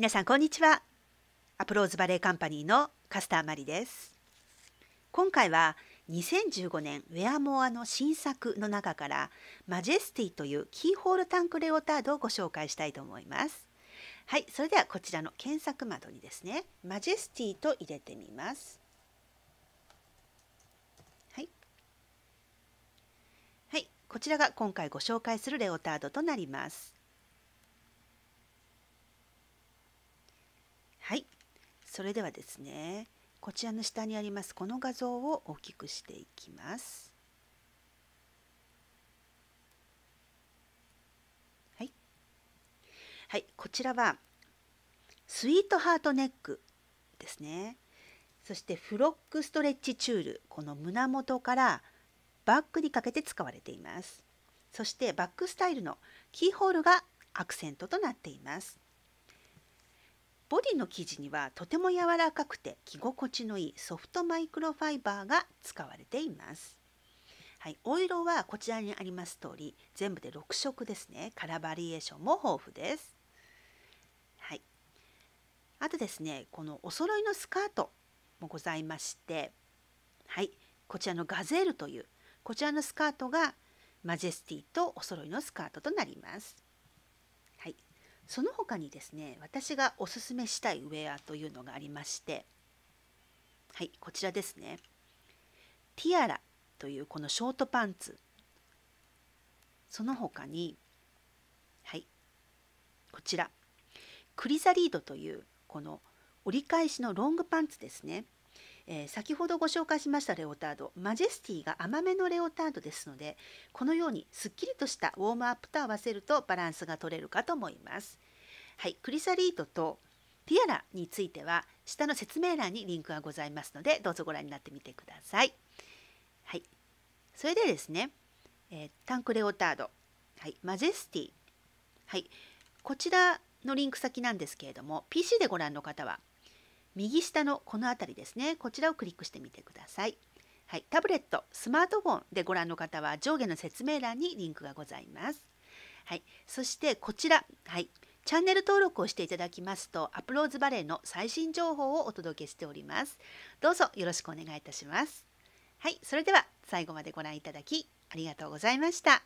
皆さんこんにちはアプローズバレーカンパニーのカスターマリです今回は2015年ウェアモアの新作の中からマジェスティというキーホールタンクレオタードをご紹介したいと思いますはいそれではこちらの検索窓にですねマジェスティと入れてみますはい、はい、こちらが今回ご紹介するレオタードとなりますそれではですねこちらの下にありますこの画像を大きくしていきます。はい、はい、こちらはスイートハートネックですね。そしてフロックストレッチチュールこの胸元からバッグにかけて使われています。そしてバックスタイルのキーホールがアクセントとなっています。ボディの生地にはとても柔らかくて着心地のいいソフトマイクロファイバーが使われています。はい、お色はこちらにあります通り全部で6色ですねカラーバリエーションも豊富です。はい、あとですねこのお揃いのスカートもございましてはいこちらのガゼルというこちらのスカートがマジェスティとお揃いのスカートとなります。その他にですね私がおすすめしたいウェアというのがありましてはいこちらですねティアラというこのショートパンツその他にはいこちらクリザリードというこの折り返しのロングパンツですねえー、先ほどご紹介しましたレオタードマジェスティが甘めのレオタードですのでこのようにすっきりとしたウォームアップと合わせるとバランスが取れるかと思います。はい、クリサリートとティアラについては下の説明欄にリンクがございますのでどうぞご覧になってみてください。はい、それでですね、えー、タンクレオタード、はい、マジェスティ、はい、こちらのリンク先なんですけれども PC でご覧の方は右下のこの辺りですねこちらをクリックしてみてください。はい、タブレットスマートフォンでご覧の方は上下の説明欄にリンクがございます。はい、そしてこちら、はい、チャンネル登録をしていただきますとアプローズバレーの最新情報をお届けしております。どうぞよろしくお願いいたします。はい、それでは最後までご覧いただきありがとうございました。